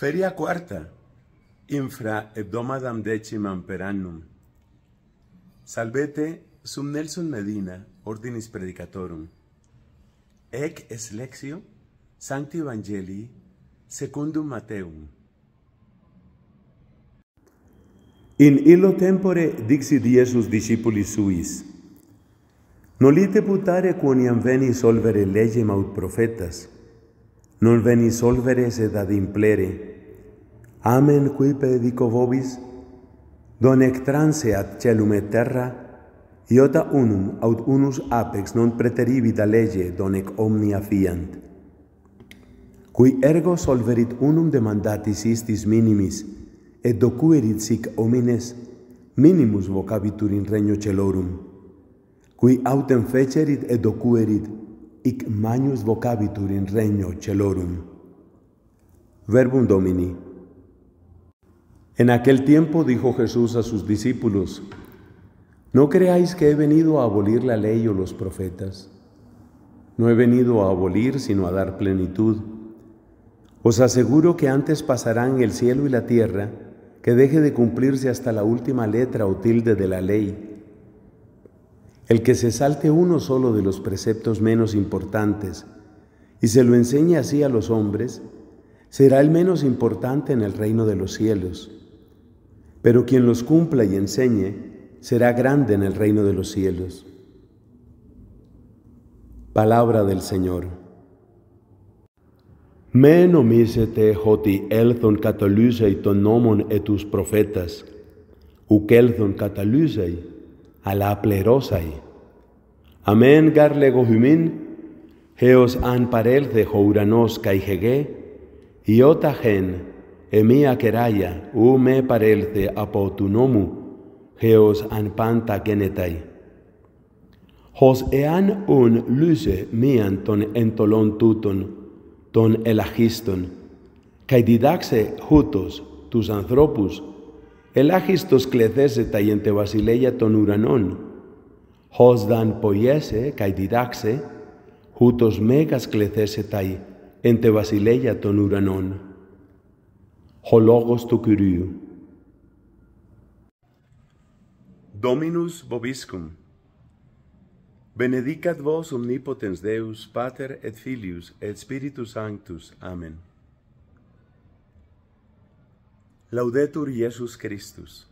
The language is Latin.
Feria quarta, infra hebdomadam decimam per annum. Salvete, sum Nelson Medina, ordinis predicatorum. Ec es lexio, sancti evangelii, secundum Mateum. In illo tempore dixi diesus discipulis suis, nolite putare quoniam veni solvere legem aut profetas, non veni solvere sed ad implere amen qui pedico vobis donec transe ad celum et terra iota unum aut unus apex non preteribit a lege donec omnia fiant qui ergo solverit unum de mandatis istis minimis et docuerit sic homines minimus vocabitur in regno celorum qui autem fecerit et docuerit Ic magnus vocabitur in regno celorum. Verbum Domini. En aquel tiempo dijo Jesús a sus discípulos, no creáis que he venido a abolir la ley o los profetas. No he venido a abolir, sino a dar plenitud. Os aseguro que antes pasarán el cielo y la tierra, que deje de cumplirse hasta la última letra o tilde de la ley el que se salte uno solo de los preceptos menos importantes y se lo enseñe así a los hombres, será el menos importante en el reino de los cielos. Pero quien los cumpla y enseñe, será grande en el reino de los cielos. Palabra del Señor. Me nomícete elthon ton nomon etus profetas, ukelzon αλλά πληρώσαει. Αμέν γαρ λεγοχυμήν, χέος αν παρέλθε ο ουρανός καὶ χεγέ, ιώτα χεν, εμία κεραία, ου με παρέλθε από του νόμου, χέος αν πάντα γενετάει. Χως εάν ουν λύσε μίαν τον εντολόν τούτων, τον ελαχίστων, καί διδάξε χούτος τους ανθρώπους, ελάχιστος κλεθέσετα εν τε βασιλεία των ουρανών, χως δαν ποιέσε καί διδάξε, ούτως μέγας κλεθέσετα εν τε βασιλεία των ουρανών. Ο λόγος του Κυρίου. Dominus Βοβίσκουμ. Benedicat vos omnipotens Deus, Pater et Filius et Spiritus Sanctus. Amen. Laudetur Iesus Christus